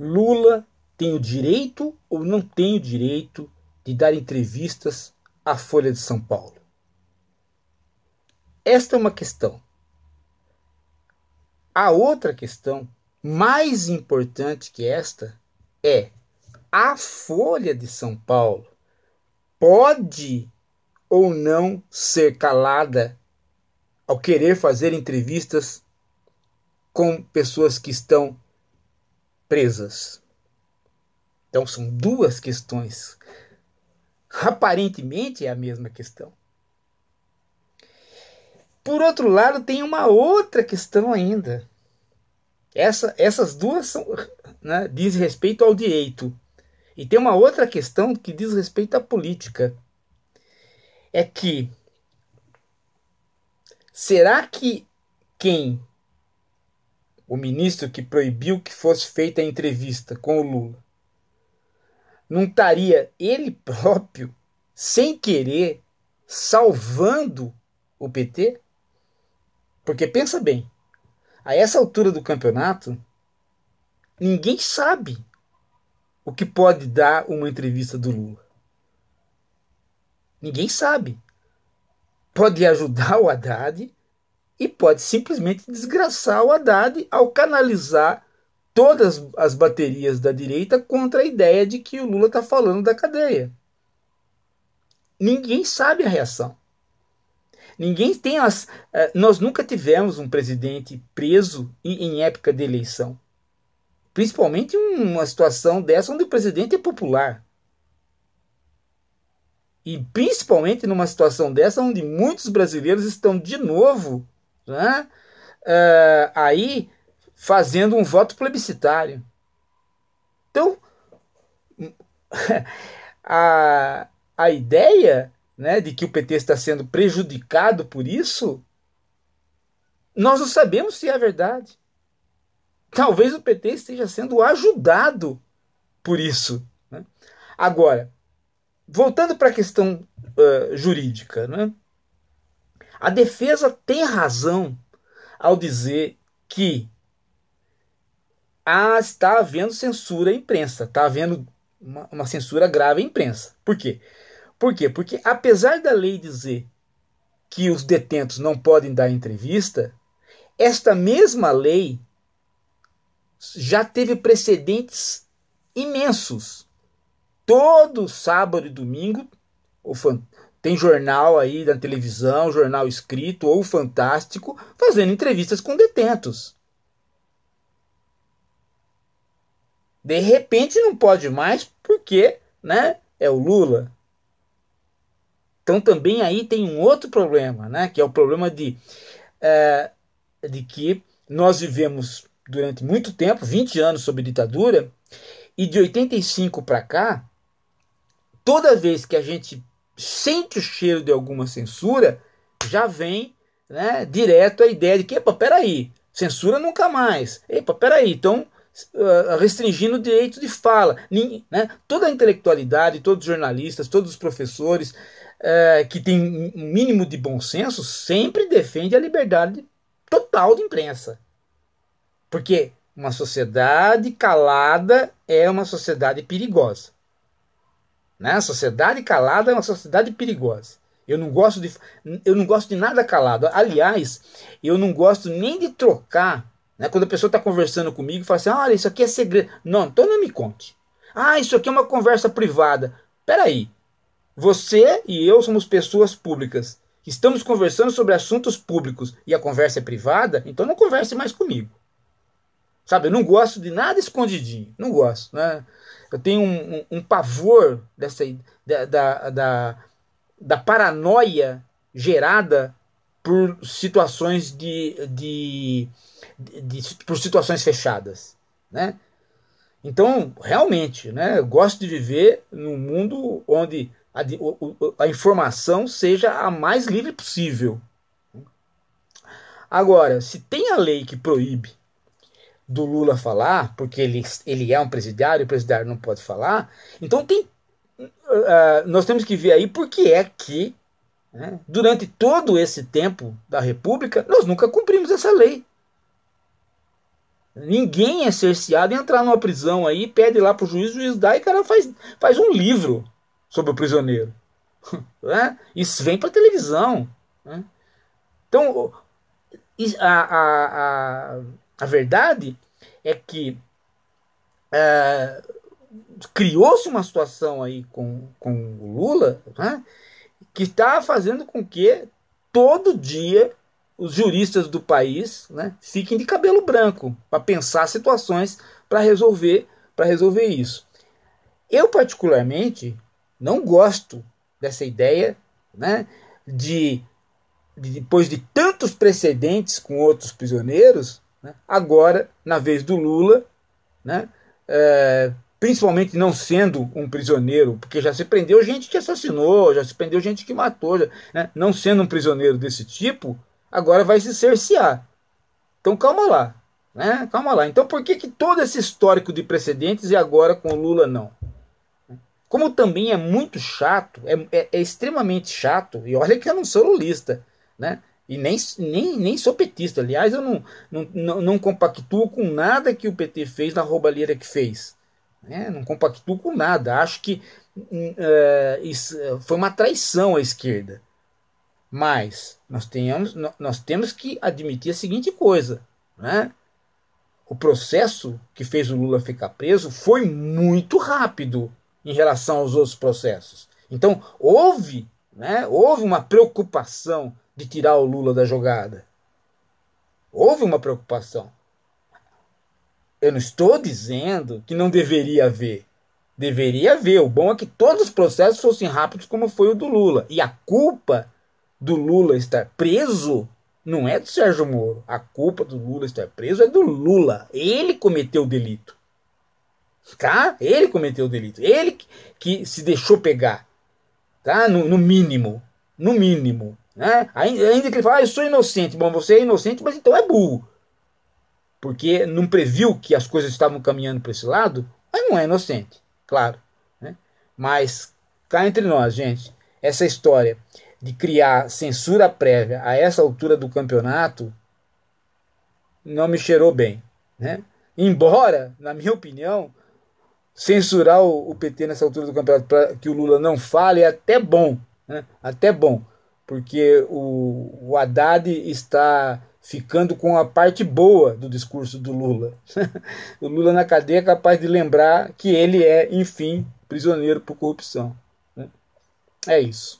Lula tem o direito ou não tem o direito de dar entrevistas à Folha de São Paulo? Esta é uma questão. A outra questão, mais importante que esta, é a Folha de São Paulo pode ou não ser calada ao querer fazer entrevistas com pessoas que estão presas. Então são duas questões. Aparentemente é a mesma questão. Por outro lado, tem uma outra questão ainda. Essa, essas duas são, né, diz respeito ao direito. E tem uma outra questão que diz respeito à política. É que será que quem o ministro que proibiu que fosse feita a entrevista com o Lula, não estaria ele próprio, sem querer, salvando o PT? Porque pensa bem, a essa altura do campeonato, ninguém sabe o que pode dar uma entrevista do Lula. Ninguém sabe. Pode ajudar o Haddad, e pode simplesmente desgraçar o Haddad ao canalizar todas as baterias da direita contra a ideia de que o Lula está falando da cadeia. Ninguém sabe a reação. Ninguém tem as. Eh, nós nunca tivemos um presidente preso em época de eleição. Principalmente uma situação dessa onde o presidente é popular. E principalmente numa situação dessa onde muitos brasileiros estão de novo né? uh, aí fazendo um voto plebiscitário. Então, a, a ideia né, de que o PT está sendo prejudicado por isso, nós não sabemos se é verdade. Talvez o PT esteja sendo ajudado por isso. Né? Agora, voltando para a questão uh, jurídica, né? A defesa tem razão ao dizer que há ah, está havendo censura à imprensa, está havendo uma, uma, censura grave à imprensa. Por quê? Por quê? Porque apesar da lei dizer que os detentos não podem dar entrevista, esta mesma lei já teve precedentes imensos. Todo sábado e domingo, o, fan, tem jornal aí da televisão, jornal escrito ou fantástico, fazendo entrevistas com detentos. De repente não pode mais porque, né, é o Lula. Então também aí tem um outro problema, né, que é o problema de, é, de que nós vivemos durante muito tempo, 20 anos sob ditadura, e de 85 para cá, toda vez que a gente sente o cheiro de alguma censura, já vem né, direto a ideia de que, epa, peraí, censura nunca mais. Epa, peraí, então restringindo o direito de fala. Né? Toda a intelectualidade, todos os jornalistas, todos os professores é, que têm um mínimo de bom senso sempre defende a liberdade total de imprensa. Porque uma sociedade calada é uma sociedade perigosa. Né? sociedade calada é uma sociedade perigosa. Eu não gosto de, eu não gosto de nada calado. Aliás, eu não gosto nem de trocar. Né? Quando a pessoa está conversando comigo e fala assim: olha, isso aqui é segredo. Não, então não me conte. Ah, isso aqui é uma conversa privada. Peraí. Você e eu somos pessoas públicas. Estamos conversando sobre assuntos públicos e a conversa é privada, então não converse mais comigo. Sabe, eu não gosto de nada escondidinho. Não gosto, né? Eu tenho um, um, um pavor dessa, da, da, da, da, paranoia gerada por situações de, de, de, de, por situações fechadas, né? Então, realmente, né, eu gosto de viver num mundo onde a, a informação seja a mais livre possível. Agora, se tem a lei que proíbe do Lula falar, porque ele, ele é um presidiário, o presidiário não pode falar. Então tem, uh, nós temos que ver aí por que é que, né, durante todo esse tempo da República, nós nunca cumprimos essa lei. Ninguém é cerceado em entrar numa prisão aí, pede lá pro juiz, o juiz dá e o cara faz, faz um livro sobre o prisioneiro. né? Isso vem pra televisão. Né? Então, a, a, a a verdade é que é, criou-se uma situação aí com, com o Lula né, que está fazendo com que todo dia os juristas do país né, fiquem de cabelo branco para pensar situações para resolver para resolver isso. Eu particularmente não gosto dessa ideia né, de, de depois de tantos precedentes com outros prisioneiros né? Agora, na vez do Lula, né, é, principalmente não sendo um prisioneiro, porque já se prendeu gente que assassinou, já se prendeu gente que matou, já, né, não sendo um prisioneiro desse tipo, agora vai se cercear. Então calma lá, né? Calma lá. Então por que, que todo esse histórico de precedentes e agora com o Lula não? Como também é muito chato, é, é, é extremamente chato, e olha que eu não sou lulista, né? E nem, nem, nem sou petista. Aliás, eu não, não, não, compactuo com nada que o PT fez na roubalheira que fez. Né? Não compactuo com nada. Acho que uh, foi uma traição à esquerda. Mas nós, tenhamos, nós temos que admitir a seguinte coisa: né? o processo que fez o Lula ficar preso foi muito rápido em relação aos outros processos. Então, houve, né, houve uma preocupação de tirar o Lula da jogada. Houve uma preocupação. Eu não estou dizendo que não deveria haver. Deveria haver. O bom é que todos os processos fossem rápidos, como foi o do Lula. E a culpa do Lula estar preso não é do Sérgio Moro. A culpa do Lula estar preso é do Lula. Ele cometeu o delito. Tá? Ele cometeu o delito. Ele que se deixou pegar. Tá? No, no mínimo. No mínimo. Né? Ainda que ele fale, ah, eu sou inocente. Bom, você é inocente, mas então é burro. Porque não previu que as coisas estavam caminhando para esse lado, mas não é inocente, claro. Né? Mas cá entre nós, gente, essa história de criar censura prévia a essa altura do campeonato não me cheirou bem. Né? Embora, na minha opinião, censurar o, PT nessa altura do campeonato para que o Lula não fale é até bom. Né? Até bom porque o, o Haddad está ficando com a parte boa do discurso do Lula. o Lula na cadeia é capaz de lembrar que ele é, enfim, prisioneiro por corrupção. Né? É isso.